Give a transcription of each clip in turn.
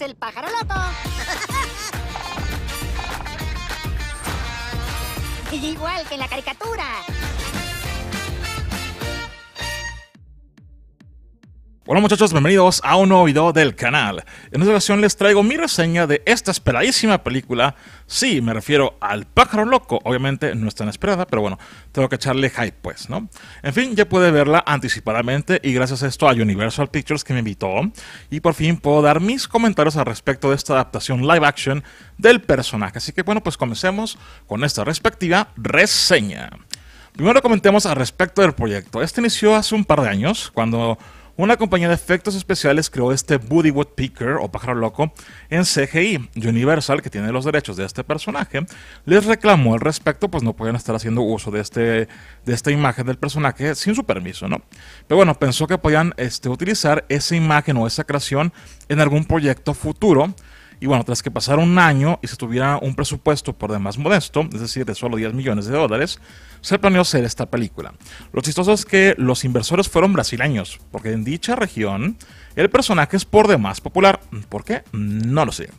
el pájaro loco. Igual que en la caricatura. Hola muchachos, bienvenidos a un nuevo video del canal. En esta ocasión les traigo mi reseña de esta esperadísima película. Sí, me refiero al pájaro loco. Obviamente no es tan esperada, pero bueno, tengo que echarle hype pues, ¿no? En fin, ya pude verla anticipadamente y gracias a esto a Universal Pictures que me invitó. Y por fin puedo dar mis comentarios al respecto de esta adaptación live action del personaje. Así que bueno, pues comencemos con esta respectiva reseña. Primero comentemos al respecto del proyecto. Este inició hace un par de años, cuando una compañía de efectos especiales creó este Woody Picker o pájaro loco en CGI. Universal, que tiene los derechos de este personaje, les reclamó al respecto, pues no pueden estar haciendo uso de, este, de esta imagen del personaje sin su permiso, ¿no? Pero bueno, pensó que podían este, utilizar esa imagen o esa creación en algún proyecto futuro y bueno, tras que pasara un año y se tuviera un presupuesto por demás modesto, es decir, de solo 10 millones de dólares, se planeó hacer esta película. Lo chistoso es que los inversores fueron brasileños, porque en dicha región el personaje es por demás popular. ¿Por qué? No lo sé.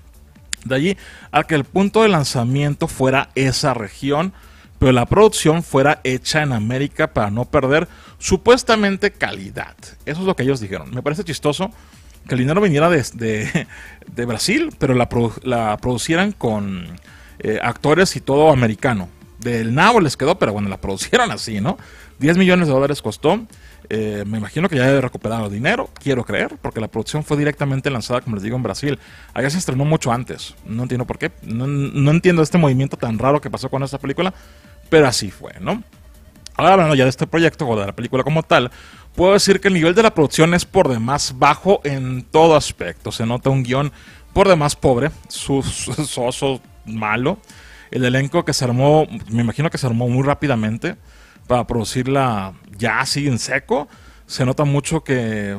De allí a que el punto de lanzamiento fuera esa región, pero la producción fuera hecha en América para no perder supuestamente calidad. Eso es lo que ellos dijeron. Me parece chistoso que el dinero viniera de, de, Brasil, pero la, la producieran con eh, actores y todo americano. Del nabo les quedó, pero bueno, la producieran así, ¿no? 10 millones de dólares costó. Eh, me imagino que ya he recuperado dinero, quiero creer, porque la producción fue directamente lanzada, como les digo, en Brasil. Allá se estrenó mucho antes. No entiendo por qué. No, no entiendo este movimiento tan raro que pasó con esta película, pero así fue, ¿no? Ahora hablando ya de este proyecto o de la película como tal, puedo decir que el nivel de la producción es por demás bajo en todo aspecto. Se nota un guión por demás pobre, soso, malo. El elenco que se armó, me imagino que se armó muy rápidamente para producirla ya así en seco. Se nota mucho que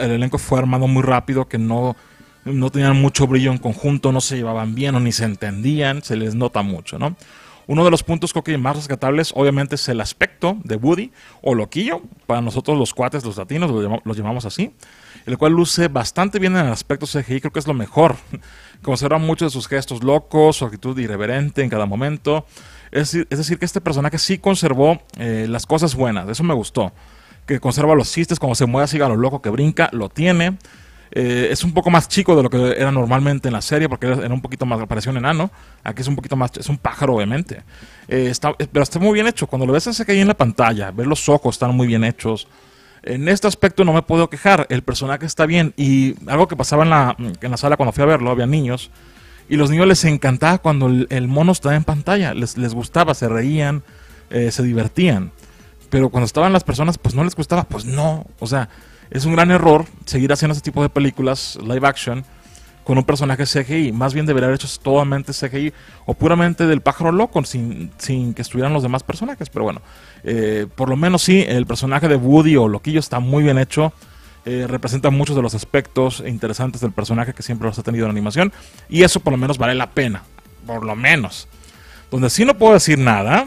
el elenco fue armado muy rápido, que no, no tenían mucho brillo en conjunto, no se llevaban bien o ni se entendían, se les nota mucho, ¿no? Uno de los puntos más rescatables obviamente es el aspecto de Woody o Loquillo, para nosotros los cuates, los latinos, lo llamamos así, el cual luce bastante bien en el aspecto CGI, creo que es lo mejor. Conserva muchos de sus gestos locos, su actitud irreverente en cada momento. Es decir, que este personaje sí conservó eh, las cosas buenas, eso me gustó. Que conserva los chistes, cuando se mueve así lo loco que brinca, lo tiene eh, es un poco más chico de lo que era normalmente en la serie, porque era, un poquito más, parecía un enano. Aquí es un poquito más, es un pájaro, obviamente. Eh, eh, pero está muy bien hecho. Cuando lo ves así que ahí en la pantalla, ver los ojos, están muy bien hechos. En este aspecto no me puedo quejar, el personaje está bien. Y algo que pasaba en la, en la sala cuando fui a verlo, había niños. Y los niños les encantaba cuando el, mono estaba en pantalla, les, les gustaba, se reían, se divertían. Pero cuando estaban las personas, pues no les gustaba, pues no. O sea, es un gran error seguir haciendo ese tipo de películas live action con un personaje CGI. Más bien debería haber hecho totalmente CGI o puramente del pájaro loco sin, que estuvieran los demás personajes. Pero bueno, eh, por lo menos sí, el personaje de Woody o Loquillo está muy bien hecho. Eh, representa muchos de los aspectos interesantes del personaje que siempre los ha tenido en animación. Y eso por lo menos vale la pena. Por lo menos. Donde sí no puedo decir nada,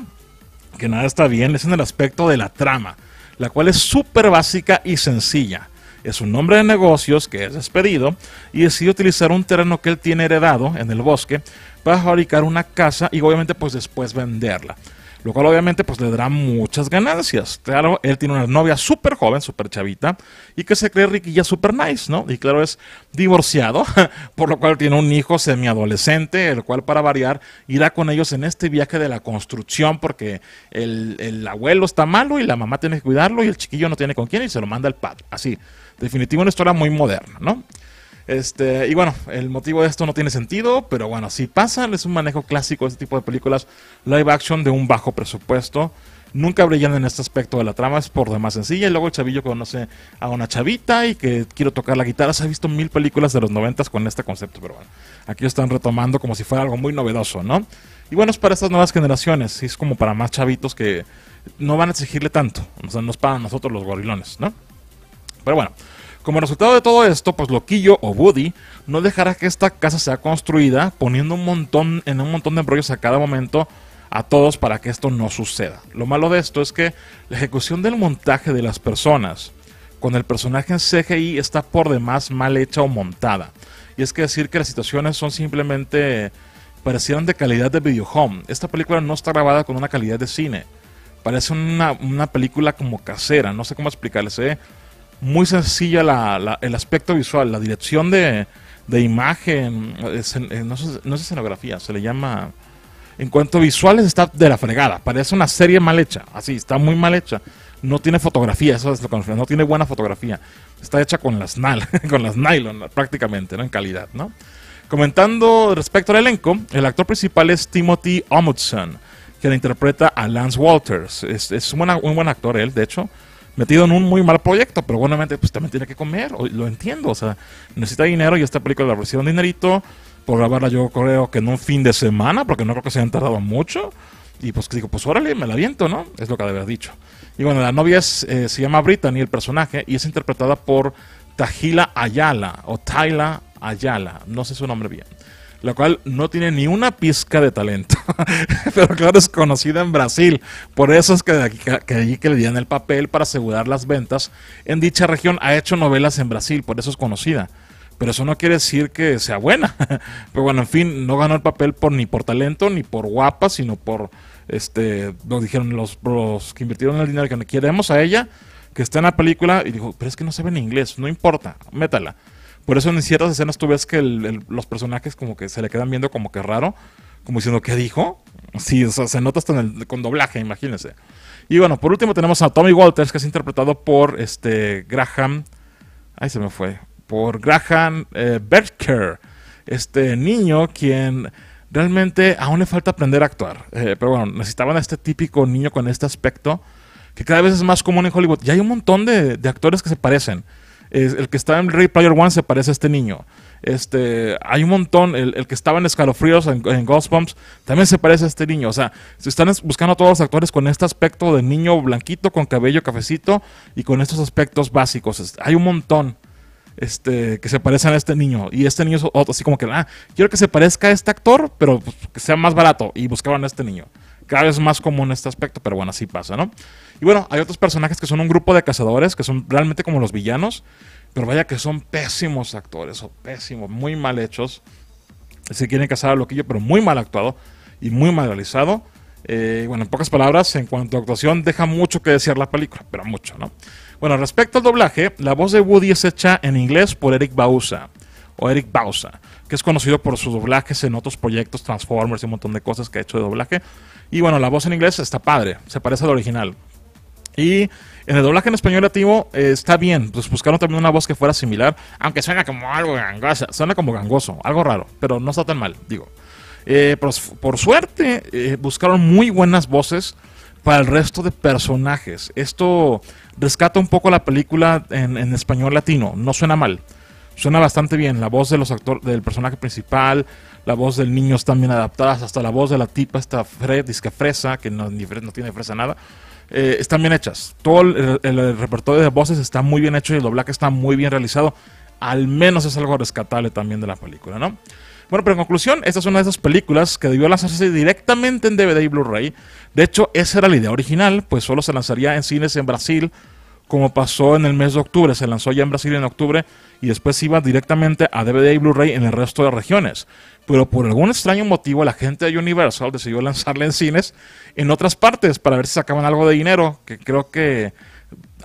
que nada está bien, es en el aspecto de la trama la cual es súper básica y sencilla. Es un nombre de negocios que es despedido y decide utilizar un terreno que él tiene heredado en el bosque para fabricar una casa y obviamente pues después venderla lo cual obviamente pues le dará muchas ganancias. Claro, él tiene una novia súper joven, súper chavita, y que se cree riquilla súper nice, ¿no? Y claro, es divorciado, por lo cual tiene un hijo semiadolescente, el cual para variar irá con ellos en este viaje de la construcción, porque el, abuelo está malo y la mamá tiene que cuidarlo y el chiquillo no tiene con quién y se lo manda al padre. Así, definitiva una historia muy moderna, ¿no? Este, y bueno, el motivo de esto no tiene sentido, pero bueno, si pasa, es un manejo clásico de este tipo de películas live action de un bajo presupuesto. Nunca brillan en este aspecto de la trama, es por demás sencilla. Y luego el chavillo conoce a una chavita y que quiero tocar la guitarra. Se ha visto mil películas de los noventas con este concepto, pero bueno, aquí lo están retomando como si fuera algo muy novedoso, ¿no? Y bueno, es para estas nuevas generaciones, es como para más chavitos que no van a exigirle tanto. O sea, no es para nosotros los gorilones, ¿no? Pero bueno. Como resultado de todo esto, pues Loquillo o Woody no dejará que esta casa sea construida, poniendo un montón en un montón de embrollos a cada momento a todos para que esto no suceda. Lo malo de esto es que la ejecución del montaje de las personas con el personaje en CGI está por demás mal hecha o montada. Y es que decir que las situaciones son simplemente parecieran de calidad de video home. Esta película no está grabada con una calidad de cine. Parece una, una película como casera, no sé cómo explicarles. ¿eh? muy sencilla el aspecto visual, la dirección de, imagen, eh, no, es escenografía, se le llama... En cuanto a visuales está de la fregada, parece una serie mal hecha, así, está muy mal hecha. No tiene fotografía, eso es lo que no tiene buena fotografía. Está hecha con las, con las nylon prácticamente, ¿no? En calidad, ¿no? Comentando respecto al elenco, el actor principal es Timothy Omudson, quien interpreta a Lance Walters. Es, un buen actor él, de hecho metido en un muy mal proyecto, pero bueno, pues también tiene que comer, lo entiendo, o sea, necesita dinero y esta película le ofrecieron dinerito por grabarla yo creo que en un fin de semana, porque no creo que se hayan tardado mucho, y pues digo, pues órale, me la viento, ¿no? Es lo que había dicho. Y bueno, la novia eh, se llama Brittany, el personaje, y es interpretada por Tajila Ayala, o Tayla Ayala, no sé su nombre bien la cual no tiene ni una pizca de talento, pero claro, es conocida en Brasil. Por eso es que, allí que le dieron el papel para asegurar las ventas en dicha región ha hecho novelas en Brasil, por eso es conocida. Pero eso no quiere decir que sea buena. Pero bueno, en fin, no ganó el papel por ni por talento, ni por guapa, sino por, este, nos dijeron los, que invirtieron el dinero que queremos a ella, que está en la película, y dijo, pero es que no sabe en inglés, no importa, métala. Por eso en ciertas escenas tú ves que los personajes como que se le quedan viendo como que raro, como diciendo, ¿qué dijo? Sí, o sea, se nota hasta con doblaje, imagínense. Y bueno, por último tenemos a Tommy Walters, que es interpretado por este Graham. ahí se me fue. Por Graham eh, Berker. Este niño quien realmente aún le falta aprender a actuar. Eh, pero bueno, necesitaban a este típico niño con este aspecto, que cada vez es más común en Hollywood. Y hay un montón de actores que se parecen el que estaba en Ray Player One se parece a este niño. Este, hay un montón. El, que estaba en Escalofríos en, Ghost Ghostbumps también se parece a este niño. O sea, se están buscando a todos los actores con este aspecto de niño blanquito, con cabello cafecito y con estos aspectos básicos. Hay un montón este, que se parecen a este niño. Y este niño es otro, así como que, ah, quiero que se parezca a este actor, pero pues, que sea más barato. Y buscaban a este niño cada vez más común este aspecto, pero bueno, así pasa, ¿no? Y bueno, hay otros personajes que son un grupo de cazadores, que son realmente como los villanos, pero vaya que son pésimos actores, o pésimos, muy mal hechos. Se quieren cazar a Loquillo, pero muy mal actuado y muy mal realizado. Eh, bueno, en pocas palabras, en cuanto a actuación, deja mucho que decir la película, pero mucho, ¿no? Bueno, respecto al doblaje, la voz de Woody es hecha en inglés por Eric Bausa, o Eric Bausa que es conocido por sus doblajes en otros proyectos, Transformers y un montón de cosas que ha hecho de doblaje. Y bueno, la voz en inglés está padre, se parece al original. Y en eh, el doblaje en español latino eh, está bien, pues buscaron también una voz que fuera similar, aunque suena como algo gangoso, suena como gangoso, algo raro, pero no está tan mal, digo. Eh, por, suerte, buscaron muy buenas voces para el resto de personajes. Esto rescata un poco la película en español latino, no suena mal suena bastante bien. La voz de los actores, del personaje principal, la voz del niño están bien adaptadas, hasta la voz de la tipa esta Fred fresa, que no, tiene fresa nada. Eh, están bien hechas. Todo el, repertorio de voces está muy bien hecho y el doblaje está muy bien realizado. Al menos es algo rescatable también de la película, ¿no? Bueno, pero en conclusión, esta es una de esas películas que debió lanzarse directamente en DVD y Blu-ray. De hecho, esa era la idea original, pues solo se lanzaría en cines en Brasil, como pasó en el mes de octubre. Se lanzó ya en Brasil en octubre y después iba directamente a DVD y Blu-ray en el resto de regiones. Pero por algún extraño motivo la gente de Universal decidió lanzarla en cines en otras partes para ver si sacaban algo de dinero, que creo que,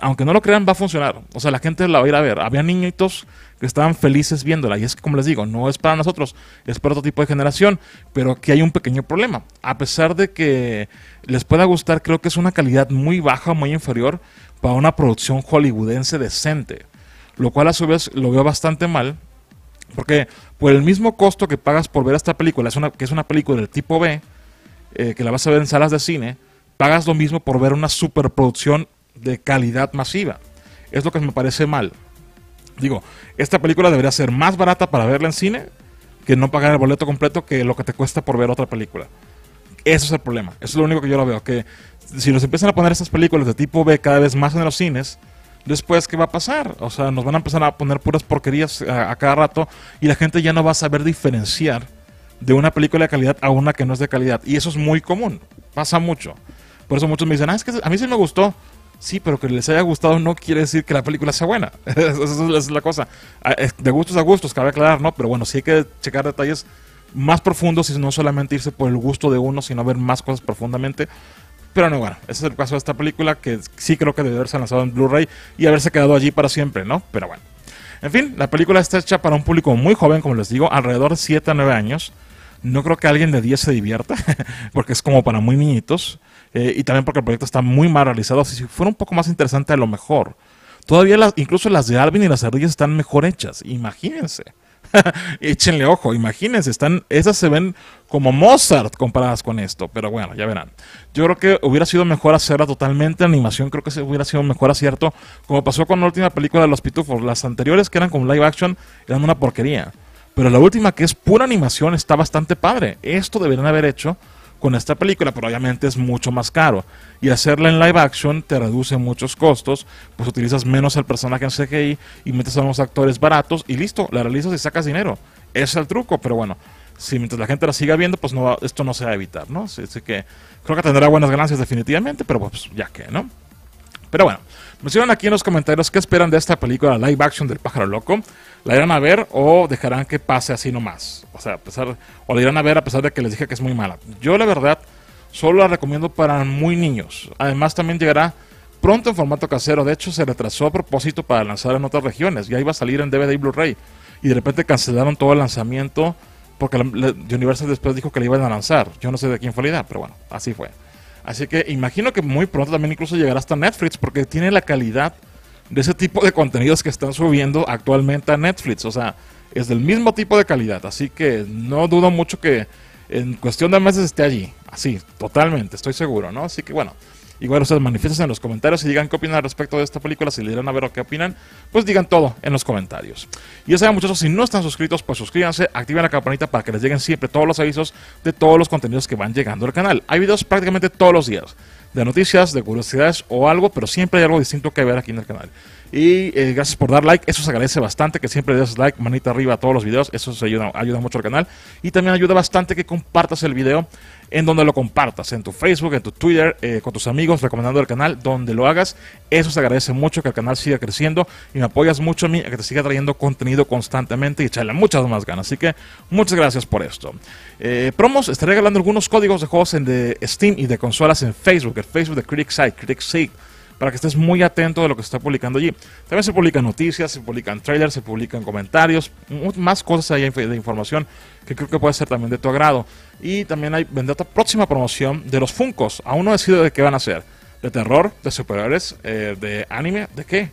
aunque no lo crean, va a funcionar. O sea, la gente la va a ir a ver. Había niñitos estaban felices viéndola. Y es que, como les digo, no es para nosotros, es para otro tipo de generación, pero aquí hay un pequeño problema. A pesar de que les pueda gustar, creo que es una calidad muy baja, muy inferior para una producción hollywoodense decente. Lo cual a su vez lo veo bastante mal, porque por el mismo costo que pagas por ver esta película, es una, que es una película del tipo B, eh, que la vas a ver en salas de cine, pagas lo mismo por ver una superproducción de calidad masiva. Es lo que me parece mal. Digo, esta película debería ser más barata para verla en cine que no pagar el boleto completo que lo que te cuesta por ver otra película. Eso es el problema. Eso es lo único que yo lo veo. Que si nos empiezan a poner esas películas de tipo B cada vez más en los cines, después, ¿qué va a pasar? O sea, nos van a empezar a poner puras porquerías a, a cada rato y la gente ya no va a saber diferenciar de una película de calidad a una que no es de calidad. Y eso es muy común. Pasa mucho. Por eso muchos me dicen, ah, es que a mí sí me gustó. Sí, pero que les haya gustado no quiere decir que la película sea buena. Esa es la cosa. Ah, de gustos a gustos, cabe aclarar, ¿no? Pero bueno, sí hay que checar detalles más profundos y no solamente irse por el gusto de uno, sino ver más cosas profundamente. Pero no, bueno, ese es el caso de esta película que sí creo que debe haberse lanzado en Blu-ray y haberse quedado allí para siempre, ¿no? Pero bueno. En fin, la película está hecha para un público muy joven, como les digo, alrededor de 7 a 9 años. No creo que alguien de 10 se divierta, porque es como para muy niñitos. Eh, y también porque el proyecto está muy mal realizado. Si fuera un poco más interesante, a lo mejor. Todavía incluso las de Alvin y las ardillas están mejor hechas, imagínense. Échenle ojo, imagínense, están, esas se ven como Mozart comparadas con esto, pero bueno, ya verán. Yo creo que hubiera sido mejor hacerla totalmente animación, creo que se hubiera sido mejor acierto, como pasó con la última película de los Pitufos. Las anteriores que eran como live action eran una porquería, pero la última que es pura animación está bastante padre. Esto deberían haber hecho con esta película, pero obviamente es mucho más caro. Y hacerla en live action te reduce muchos costos, pues utilizas menos el personaje en CGI y metes a unos actores baratos y listo, la realizas y sacas dinero. es el truco, pero bueno, si mientras la gente la siga viendo, pues no esto no se va a evitar, ¿no? Así, que creo que tendrá buenas ganancias definitivamente, pero pues ya que, ¿no? Pero bueno, mencionan aquí en los comentarios qué esperan de esta película live action del pájaro loco la irán a ver o dejarán que pase así nomás. O sea, a pesar, o la irán a ver a pesar de que les dije que es muy mala. Yo la verdad solo la recomiendo para muy niños. Además también llegará pronto en formato casero. De hecho se retrasó a propósito para lanzar en otras regiones. Ya iba a salir en DVD y Blu-ray. Y de repente cancelaron todo el lanzamiento porque Universal después dijo que la iban a lanzar. Yo no sé de quién fue la idea, pero bueno, así fue. Así que imagino que muy pronto también incluso llegará hasta Netflix porque tiene la calidad de ese tipo de contenidos que están subiendo actualmente a Netflix. O sea, es del mismo tipo de calidad. Así que no dudo mucho que en cuestión de meses esté allí. Así, totalmente, estoy seguro, ¿no? Así que bueno. Igual ustedes manifiesten en los comentarios y digan qué opinan respecto de esta película. Si le dieron a ver o qué opinan, pues digan todo en los comentarios. Y ya saben, muchachos, si no están suscritos, pues suscríbanse, activen la campanita para que les lleguen siempre todos los avisos de todos los contenidos que van llegando al canal. Hay videos prácticamente todos los días de noticias, de curiosidades o algo, pero siempre hay algo distinto que ver aquí en el canal. Y eh, gracias por dar like, eso se agradece bastante, que siempre des like, manita arriba a todos los videos, eso ayuda, mucho al canal. Y también ayuda bastante que compartas el video en donde lo compartas, en tu Facebook, en tu Twitter, eh, con tus amigos, recomendando el canal, donde lo hagas. Eso se agradece mucho, que el canal siga creciendo y me apoyas mucho a mí, a que te siga trayendo contenido constantemente y echarle muchas más ganas. Así que muchas gracias por esto. Eh, promos, estaré regalando algunos códigos de juegos en de Steam y de consolas en Facebook, el Facebook de Critic Site, Critic Site para que estés muy atento de lo que se está publicando allí. También se publican noticias, se publican trailers, se publican comentarios, más cosas de información que creo que puede ser también de tu agrado. Y también hay, vendrá esta próxima promoción de los Funcos. Aún no decidido de qué van a ser. De terror, de superhéroes, eh, de anime, ¿de qué?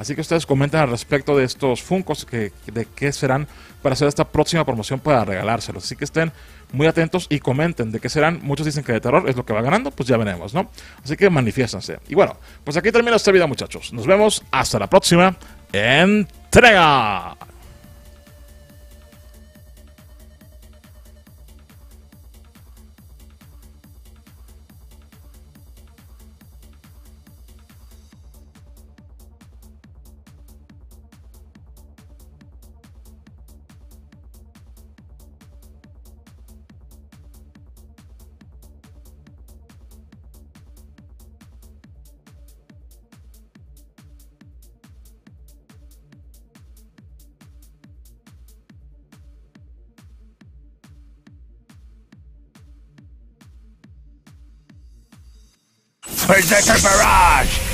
Así que ustedes comenten al respecto de estos Funcos, de qué serán para hacer esta próxima promoción para regalárselos. Así que estén muy atentos y comenten de qué serán. Muchos dicen que de terror es lo que va ganando, pues ya veremos, ¿no? Así que manifiéstanse. Y bueno, pues aquí termina esta vida, muchachos. Nos vemos hasta la próxima entrega. Berserker Barrage!